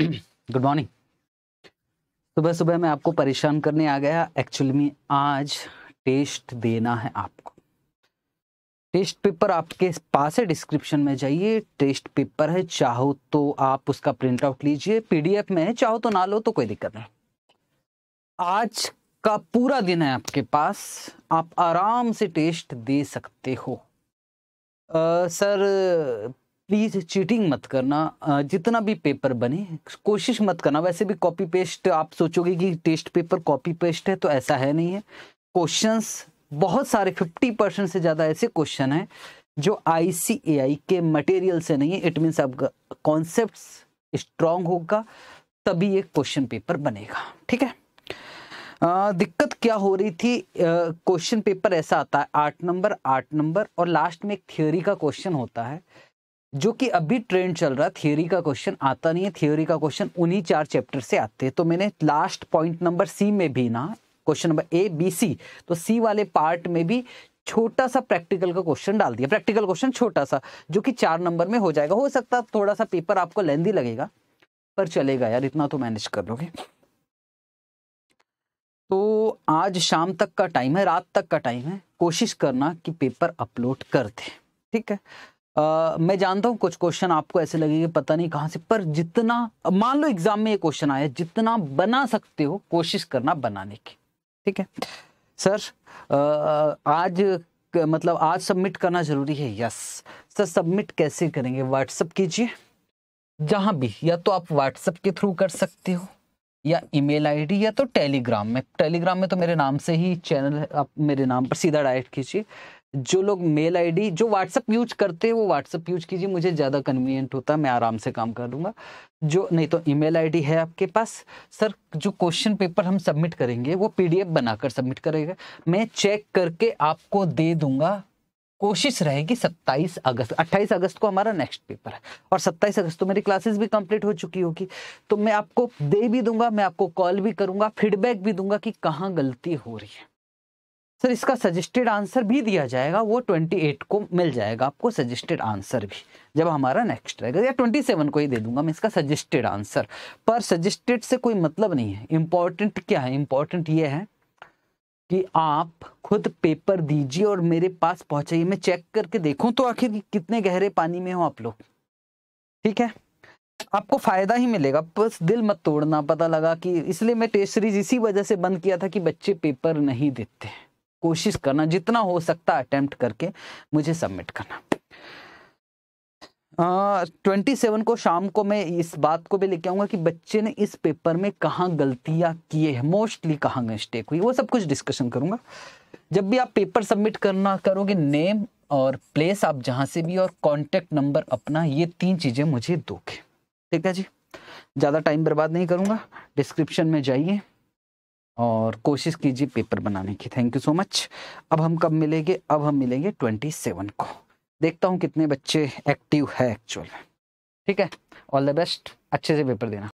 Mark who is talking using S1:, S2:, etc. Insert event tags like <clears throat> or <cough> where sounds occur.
S1: good <clears throat> morning सुबह सुबह मैं आपको परेशान करने आ गया एक्चुअली में आज टेस्ट देना है आपको टेस्ट पेपर आपके पास है डिस्क्रिप्शन में जाइए टेस्ट पेपर है चाहो तो आप उसका प्रिंट आउट लीजिए पीडीएफ में है चाहो तो ना लो तो कोई दिक्कत नहीं आज का पूरा दिन है आपके पास आप आराम से टेस्ट दे सकते हो आ, सर प्लीज़ चीटिंग मत करना जितना भी पेपर बने कोशिश मत करना वैसे भी कॉपी पेस्ट आप सोचोगे कि टेस्ट पेपर कॉपी पेस्ट है तो ऐसा है नहीं है क्वेश्चंस बहुत सारे 50 परसेंट से ज़्यादा ऐसे क्वेश्चन है जो आई के मटेरियल से नहीं है इट मीन्स आपका कॉन्सेप्ट स्ट्रांग होगा तभी ये क्वेश्चन पेपर बनेगा ठीक है आ, दिक्कत क्या हो रही थी क्वेश्चन पेपर ऐसा आता है आठ नंबर आठ नंबर और लास्ट में एक थियोरी का क्वेश्चन होता है जो कि अभी ट्रेंड चल रहा है थियोरी का क्वेश्चन आता नहीं है थियोरी का क्वेश्चन उन्हीं चार चैप्टर से आते हैं तो मैंने लास्ट पॉइंट नंबर सी में भी ना question number A B C तो सी वाले पार्ट में भी छोटा सा प्रैक्टिकल का क्वेश्चन डाल दिया प्रैक्टिकल क्वेश्चन छोटा सा जो कि चार नंबर में हो जाएगा हो सकता है थोड़ा सा पेपर आपको लेंदी लगेगा पर चलेगा यार इतना तो मैनेज कर लोगे तो आज शाम तक का टाइम है रात तक का टाइम है कोशिश करना कि पेपर अपलोड कर दे ठीक है मैं जानता हूँ कुछ क्वेश्चन आपको ऐसे लगेंगे पता नहीं कहाँ से पर जितना मान लो एग्जाम में ये क्वेश्चन आया जितना बना सकते हो कोशिश करना बनाने की ठीक है सर आज मतलब आज सबमिट करना जरूरी है यस सर सबमिट कैसे करेंगे व्हाट्सअप कीजिए जहाँ भी या तो आप व्हाट्सअप के थ्रू कर सकते हो या ईमेल आईडी या तो टेलीग्राम में टेलीग्राम में तो मेरे नाम से ही चैनल है आप मेरे नाम पर सीधा डायरेक्ट कीजिए जो लोग मेल आईडी जो व्हाट्सअप यूज करते हैं वो व्हाट्सअप यूज कीजिए मुझे ज़्यादा कन्वीनियंट होता है मैं आराम से काम कर लूँगा जो नहीं तो ईमेल आईडी है आपके पास सर जो क्वेश्चन पेपर हम सबमिट करेंगे वो पीडीएफ बनाकर सबमिट करेगा मैं चेक करके आपको दे दूंगा कोशिश रहेगी 27 अगस्त 28 अगस्त को हमारा नेक्स्ट पेपर है और 27 अगस्त को तो मेरी क्लासेस भी कंप्लीट हो चुकी होगी तो मैं आपको दे भी दूंगा मैं आपको कॉल भी करूंगा फीडबैक भी दूंगा कि कहाँ गलती हो रही है सर इसका सजेस्टेड आंसर भी दिया जाएगा वो 28 को मिल जाएगा आपको सजेस्टेड आंसर भी जब हमारा नेक्स्ट रहेगा या ट्वेंटी को ही दे दूंगा मैं इसका सजेस्टेड आंसर पर सजेस्टेड से कोई मतलब नहीं है इंपॉर्टेंट क्या है इम्पॉर्टेंट ये है कि आप खुद पेपर दीजिए और मेरे पास पहुंचाइए मैं चेक करके देखूं तो आखिर कितने गहरे पानी में हो आप लोग ठीक है आपको फायदा ही मिलेगा बस दिल मत तोड़ना पता लगा कि इसलिए मैं टेस्ट सीरीज इसी वजह से बंद किया था कि बच्चे पेपर नहीं देते कोशिश करना जितना हो सकता अटेम्प्ट करके मुझे सबमिट करना ट्वेंटी सेवन को शाम को मैं इस बात को भी लेके आऊँगा कि बच्चे ने इस पेपर में कहाँ गलतियाँ किए हैं मोस्टली कहाँ मिस्टेक हुई वो सब कुछ डिस्कशन करूँगा जब भी आप पेपर सबमिट करना करोगे नेम और प्लेस आप जहाँ से भी और कॉन्टैक्ट नंबर अपना ये तीन चीज़ें मुझे दोगे ठीक है जी ज़्यादा टाइम बर्बाद नहीं करूँगा डिस्क्रिप्शन में जाइए और कोशिश कीजिए पेपर बनाने की थैंक यू सो मच अब हम कब मिलेंगे अब हम मिलेंगे ट्वेंटी सेवन को देखता हूँ कितने बच्चे एक्टिव है एक्चुअल में ठीक है ऑल द बेस्ट अच्छे से पेपर देना